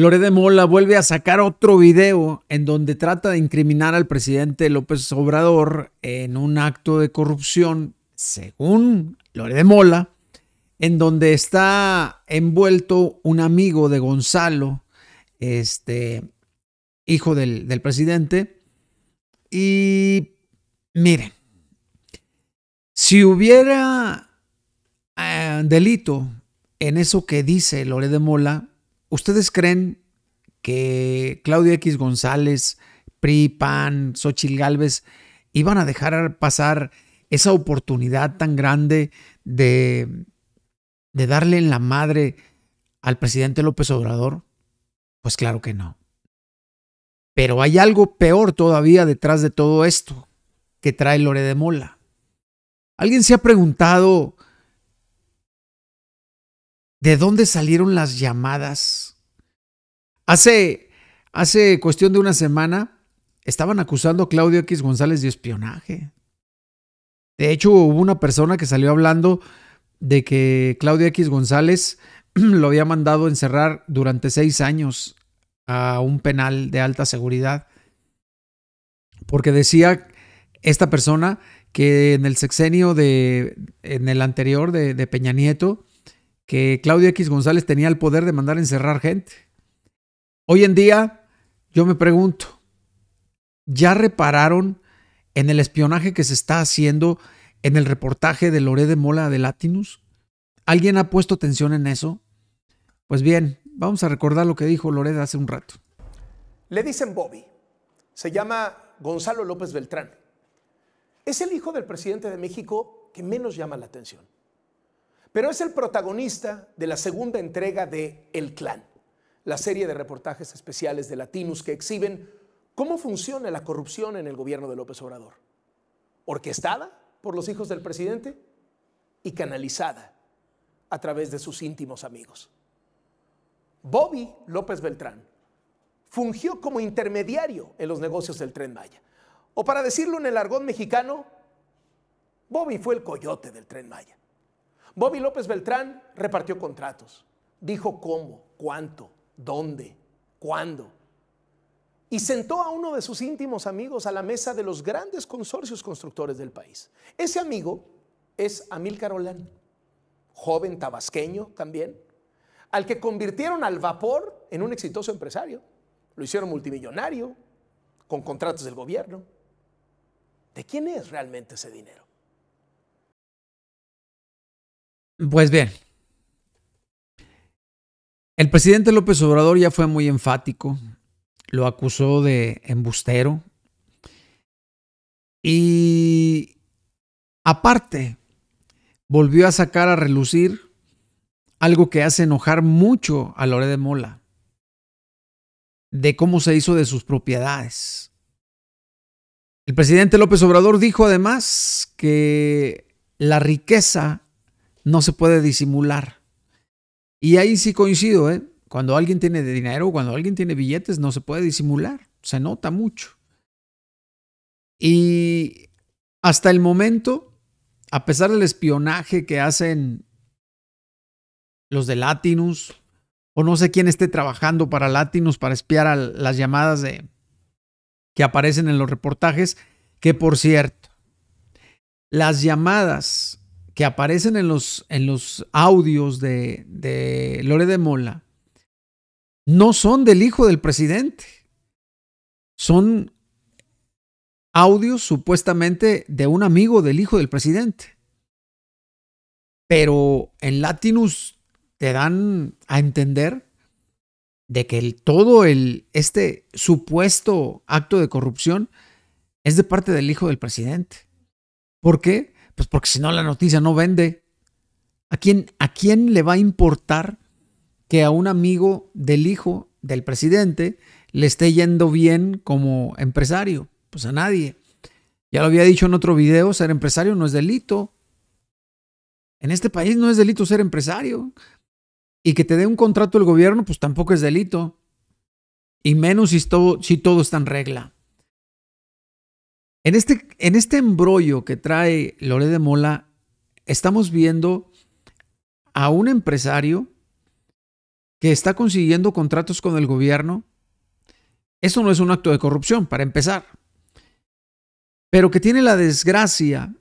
Lorede de Mola vuelve a sacar otro video en donde trata de incriminar al presidente López Obrador en un acto de corrupción, según Lore de Mola, en donde está envuelto un amigo de Gonzalo, este hijo del, presidente. Y miren, si hubiera eh, delito en eso que dice Lore de Mola, ¿Ustedes creen que Claudia X González, PRI, PAN, Xochil Galvez iban a dejar pasar esa oportunidad tan grande de, de darle en la madre al presidente López Obrador? Pues claro que no. Pero hay algo peor todavía detrás de todo esto que trae Lore de Mola. ¿Alguien se ha preguntado de dónde salieron las llamadas. Hace, hace cuestión de una semana estaban acusando a Claudio X González de espionaje. De hecho, hubo una persona que salió hablando de que Claudio X González lo había mandado encerrar durante seis años a un penal de alta seguridad. Porque decía esta persona que en el sexenio de, en el anterior de, de Peña Nieto, que Claudio X González tenía el poder de mandar encerrar gente. Hoy en día, yo me pregunto, ¿ya repararon en el espionaje que se está haciendo en el reportaje de Loré de Mola de Latinus? ¿Alguien ha puesto atención en eso? Pues bien, vamos a recordar lo que dijo Lored hace un rato. Le dicen Bobby. Se llama Gonzalo López Beltrán. Es el hijo del presidente de México que menos llama la atención. Pero es el protagonista de la segunda entrega de El Clan, la serie de reportajes especiales de Latinos que exhiben cómo funciona la corrupción en el gobierno de López Obrador. Orquestada por los hijos del presidente y canalizada a través de sus íntimos amigos. Bobby López Beltrán fungió como intermediario en los negocios del tren Maya. O para decirlo en el argón mexicano, Bobby fue el coyote del tren Maya. Bobby López Beltrán repartió contratos. Dijo cómo, cuánto, dónde, cuándo. Y sentó a uno de sus íntimos amigos a la mesa de los grandes consorcios constructores del país. Ese amigo es Amil Olán, joven tabasqueño también, al que convirtieron al vapor en un exitoso empresario. Lo hicieron multimillonario, con contratos del gobierno. ¿De quién es realmente ese dinero? Pues bien, el presidente López Obrador ya fue muy enfático, lo acusó de embustero y aparte volvió a sacar a relucir algo que hace enojar mucho a Lore de Mola, de cómo se hizo de sus propiedades. El presidente López Obrador dijo además que la riqueza no se puede disimular. Y ahí sí coincido, ¿eh? Cuando alguien tiene dinero, cuando alguien tiene billetes, no se puede disimular, se nota mucho. Y hasta el momento, a pesar del espionaje que hacen los de Latinus, o no sé quién esté trabajando para Latinus para espiar a las llamadas de, que aparecen en los reportajes, que por cierto, las llamadas que aparecen en los, en los audios de, de Lore de Mola no son del hijo del presidente. Son audios supuestamente de un amigo del hijo del presidente. Pero en Latinus te dan a entender de que todo el, este supuesto acto de corrupción es de parte del hijo del presidente. ¿Por qué? Pues porque si no la noticia no vende. ¿A quién, ¿A quién le va a importar que a un amigo del hijo del presidente le esté yendo bien como empresario? Pues a nadie. Ya lo había dicho en otro video, ser empresario no es delito. En este país no es delito ser empresario. Y que te dé un contrato el gobierno, pues tampoco es delito. Y menos si todo, si todo está en regla. En este, en este embrollo que trae Lore de Mola, estamos viendo a un empresario que está consiguiendo contratos con el gobierno. Eso no es un acto de corrupción, para empezar. Pero que tiene la desgracia,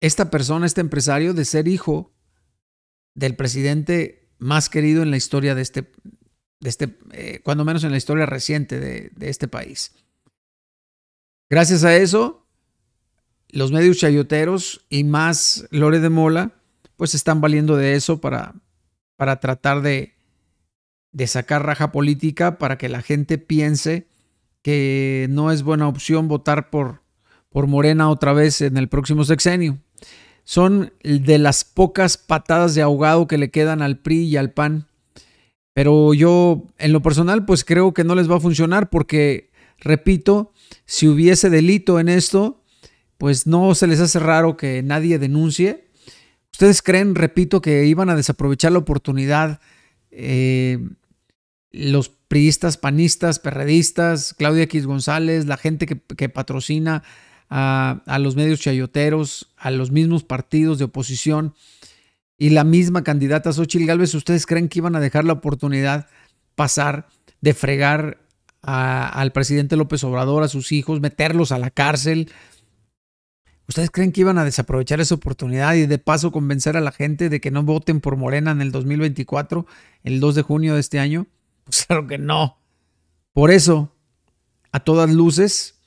esta persona, este empresario, de ser hijo del presidente más querido en la historia de este, de este eh, cuando menos en la historia reciente de este país. Gracias a eso, los medios chayoteros y más Lore de Mola, pues están valiendo de eso para, para tratar de, de sacar raja política para que la gente piense que no es buena opción votar por, por Morena otra vez en el próximo sexenio. Son de las pocas patadas de ahogado que le quedan al PRI y al PAN. Pero yo, en lo personal, pues creo que no les va a funcionar porque, repito, si hubiese delito en esto, pues no se les hace raro que nadie denuncie. ¿Ustedes creen, repito, que iban a desaprovechar la oportunidad eh, los priistas, panistas, perredistas, Claudia X González, la gente que, patrocina a, los medios chayoteros, a los mismos partidos de oposición y la misma candidata Xochitl Gálvez? ¿Ustedes creen que iban a dejar la oportunidad pasar de fregar al presidente López Obrador, a sus hijos, meterlos a la cárcel. ¿Ustedes creen que iban a desaprovechar esa oportunidad y de paso convencer a la gente de que no voten por Morena en el 2024, el 2 de junio de este año? Pues claro que no. Por eso, a todas luces,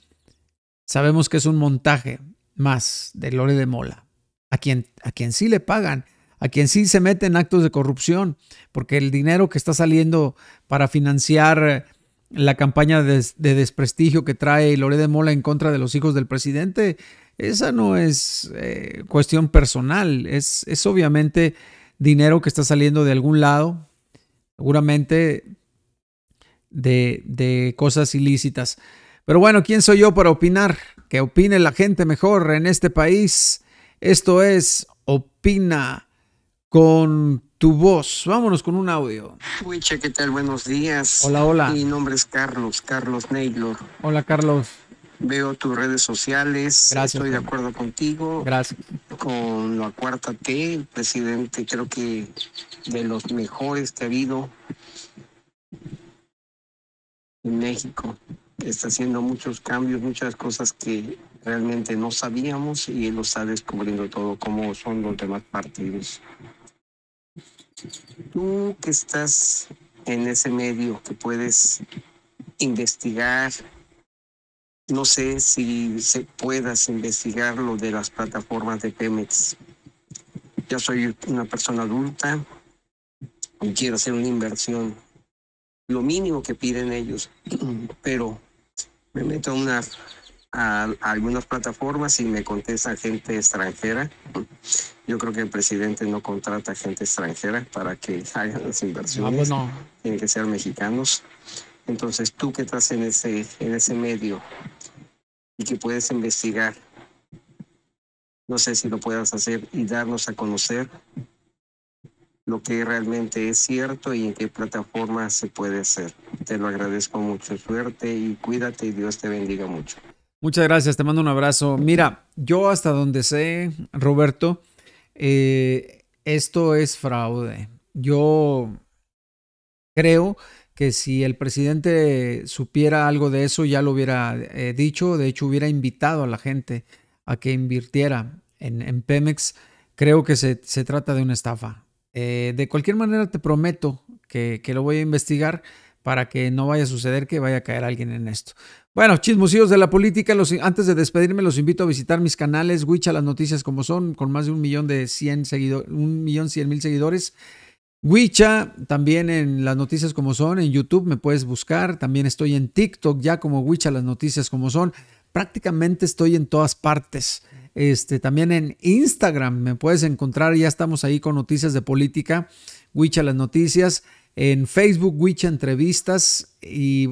sabemos que es un montaje más de Lore de Mola, a quien, a quien sí le pagan a quien sí se mete en actos de corrupción, porque el dinero que está saliendo para financiar la campaña de, desprestigio que trae Loré de Mola en contra de los hijos del presidente, esa no es eh, cuestión personal, es, es obviamente dinero que está saliendo de algún lado, seguramente de, de cosas ilícitas. Pero bueno, ¿quién soy yo para opinar? Que opine la gente mejor en este país. Esto es Opina con tu voz. Vámonos con un audio. ¿qué tal? Buenos días. Hola, hola. Mi nombre es Carlos, Carlos Neylor. Hola, Carlos. Veo tus redes sociales. Gracias. Estoy de acuerdo contigo. Gracias. Con la cuarta T, presidente, creo que de los mejores que ha habido en México. Está haciendo muchos cambios, muchas cosas que realmente no sabíamos y él lo está descubriendo todo, como son los demás partidos. Tú que estás en ese medio, que puedes investigar, no sé si se puedas investigar lo de las plataformas de Pemex. Yo soy una persona adulta y quiero hacer una inversión. Lo mínimo que piden ellos, pero me meto a una a, algunas plataformas y me contesta gente extranjera. Yo creo que el presidente no contrata gente extranjera para que hagan las inversiones. Vamos ah, pues no. Tienen que ser mexicanos. Entonces, tú que estás en ese, en ese medio y que puedes investigar, no sé si lo puedas hacer y darnos a conocer lo que realmente es cierto y en qué plataforma se puede hacer. Te lo agradezco mucho. Suerte y cuídate y Dios te bendiga mucho. Muchas gracias, te mando un abrazo. Mira, yo hasta donde sé, Roberto, eh, esto es fraude. Yo creo que si el presidente supiera algo de eso, ya lo hubiera eh, dicho, de hecho hubiera invitado a la gente a que invirtiera en, Pemex. Creo que se, trata de una estafa. Eh, de cualquier manera, te prometo que, que lo voy a investigar para que no vaya a suceder que vaya a caer alguien en esto. Bueno, chismosillos de la política, antes de despedirme los invito a visitar mis canales, Wicha las noticias como son, con más de un millón de seguidores, un millón cien mil seguidores. Wicha, también en las noticias como son, en YouTube me puedes buscar, también estoy en TikTok ya como Wicha las noticias como son, prácticamente estoy en todas partes. Este, también en Instagram me puedes encontrar, ya estamos ahí con noticias de política, Wicha las noticias en Facebook, Wicha Entrevistas, y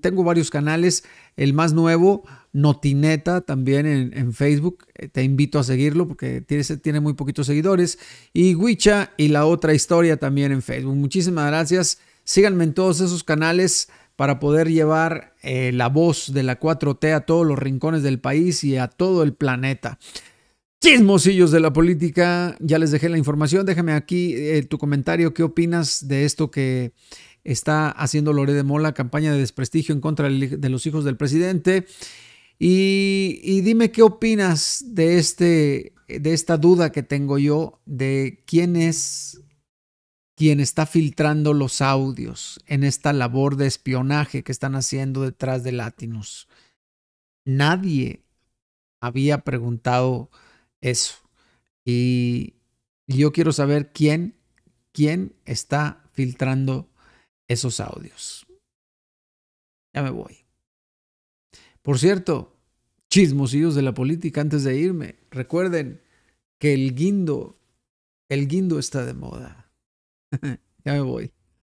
tengo varios canales, el más nuevo, Notineta, también en, Facebook, eh, te invito a seguirlo porque tiene, muy poquitos seguidores, y Wicha y la otra historia también en Facebook. Muchísimas gracias, síganme en todos esos canales para poder llevar eh, la voz de la 4T a todos los rincones del país y a todo el planeta. Chismosillos de la política, ya les dejé la información, déjame aquí eh, tu comentario, ¿qué opinas de esto que está haciendo Lore de Mola, campaña de desprestigio en contra de los hijos del presidente? Y, dime qué opinas de, este, de esta duda que tengo yo de quién es quien está filtrando los audios en esta labor de espionaje que están haciendo detrás de Latinus. Nadie había preguntado eso. Y yo quiero saber quién, quién está filtrando esos audios. Ya me voy. Por cierto, chismosillos de la política antes de irme, recuerden que el guindo, el guindo está de moda. ya me voy.